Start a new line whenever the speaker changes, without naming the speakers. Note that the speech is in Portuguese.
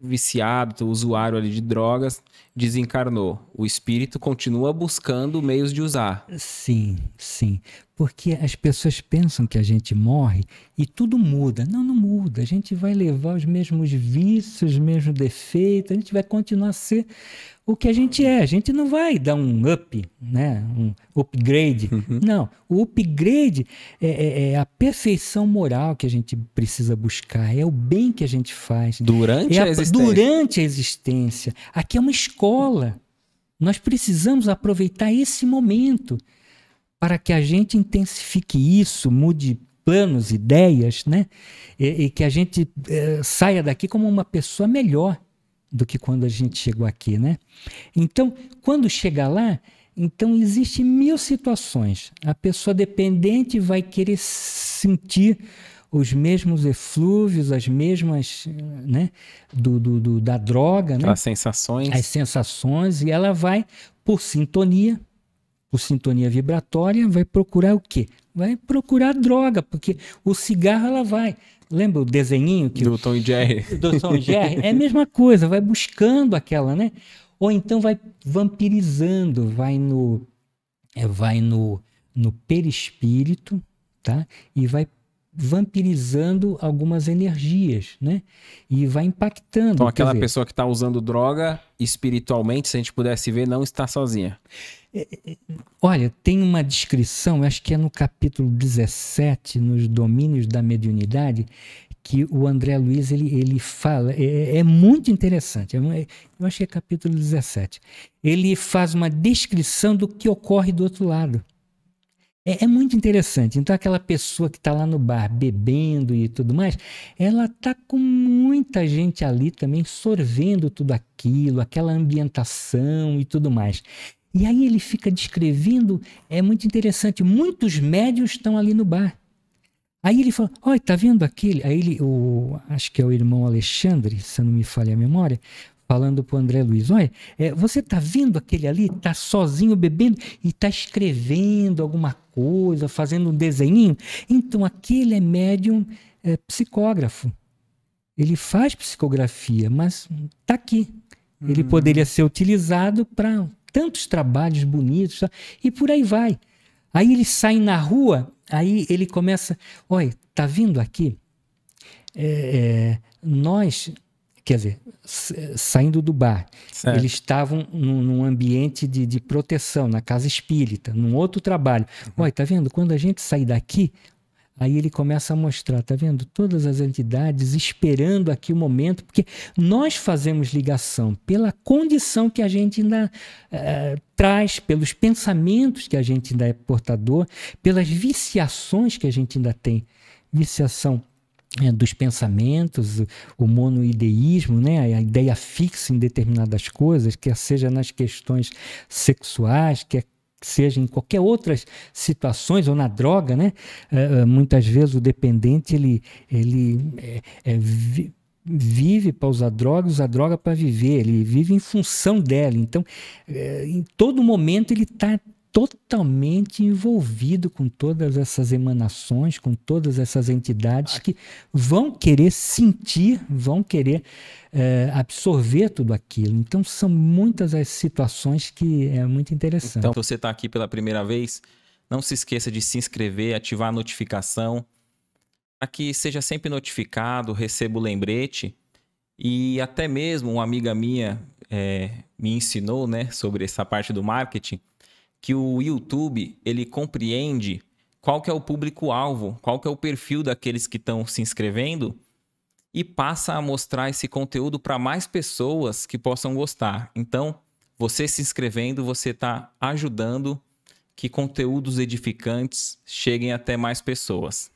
viciado, usuário ali de drogas, desencarnou. O espírito continua buscando meios de usar.
Sim, sim. Porque as pessoas pensam que a gente morre e tudo muda. Não, não muda. A gente vai levar os mesmos vícios, os mesmos defeitos, a gente vai continuar a ser o que a gente é. A gente não vai dar um up, né? um upgrade. Uhum. Não. O upgrade é, é, é, a perfeição moral que a gente precisa buscar, é o bem que a gente faz. Durante é a, a existência. Durante a existência. Aqui é uma escola. Nós precisamos aproveitar esse momento para que a gente intensifique isso, mude planos, ideias, né? E, e que a gente é, saia daqui como uma pessoa melhor do que quando a gente chegou aqui, né? Então, quando chegar lá, então existe mil situações. A pessoa dependente vai querer sentir os mesmos eflúvios, as mesmas, né, do, do, do da droga, né? As sensações. As sensações e ela vai por sintonia, por sintonia vibratória, vai procurar o quê? Vai procurar droga, porque o cigarro ela vai. Lembra o desenhinho que
do Tom e Jerry? Do Tom e Jerry é a
mesma coisa, vai buscando aquela, né? Ou então vai vampirizando, vai no é, vai no no perispírito, tá? E vai vampirizando algumas energias, né? E vai impactando. Então aquela dizer,
pessoa que está usando droga espiritualmente, se a gente pudesse ver, não está sozinha.
Olha, tem uma descrição, acho que é no capítulo 17, nos domínios da mediunidade, que o André Luiz ele, ele fala, é, é muito interessante, é, é eu acho que é capítulo 17. Ele faz uma descrição do que ocorre do outro lado. É, é muito interessante. Então, aquela pessoa que está lá no bar bebendo e tudo mais, ela está com muita gente ali também sorvendo tudo aquilo, aquela ambientação e tudo mais. E aí ele fica descrevendo, é muito interessante, muitos médios estão ali no bar. Aí ele fala, olha, tá vendo aquele? Aí ele, o, acho que é o irmão Alexandre, se não me falha a memória, falando para o André Luiz, olha, é, você tá vendo aquele ali, tá sozinho bebendo e tá escrevendo alguma coisa, fazendo um desenhinho? Então aquele é médium é, psicógrafo. Ele faz psicografia, mas tá aqui. Ele hum. poderia ser utilizado para tantos trabalhos bonitos, tá? e por aí vai. Aí ele sai na rua, aí ele começa, olha, tá vindo aqui, é, é, nós, quer dizer, saindo do bar, certo. eles estavam num, num ambiente de, de, proteção, na casa espírita, num outro trabalho. Uhum. Olha, tá vendo? Quando a gente sair daqui, Aí ele começa a mostrar, tá vendo? Todas as entidades esperando aqui o momento, porque nós fazemos ligação pela condição que a gente ainda eh, traz, pelos pensamentos que a gente ainda é portador, pelas viciações que a gente ainda tem. Viciação é, dos pensamentos, o monoideísmo, né? a ideia fixa em determinadas coisas, quer seja nas questões sexuais, quer seja em qualquer outras situações ou na droga, né? É, é, muitas vezes o dependente ele, ele é, é, vive para usar droga, usa droga para viver, ele vive em função dela. Então, é, em todo momento ele está totalmente envolvido com todas essas emanações, com todas essas entidades que vão querer sentir, vão querer é, absorver tudo aquilo. Então, são muitas as situações que é muito interessante. Então,
se você está aqui pela primeira vez, não se esqueça de se inscrever, ativar a notificação, para que seja sempre notificado, receba o lembrete. E até mesmo uma amiga minha é, me ensinou né, sobre essa parte do marketing que o YouTube ele compreende qual que é o público-alvo, qual que é o perfil daqueles que estão se inscrevendo e passa a mostrar esse conteúdo para mais pessoas que possam gostar. Então, você se inscrevendo, você está ajudando que conteúdos edificantes cheguem até mais pessoas.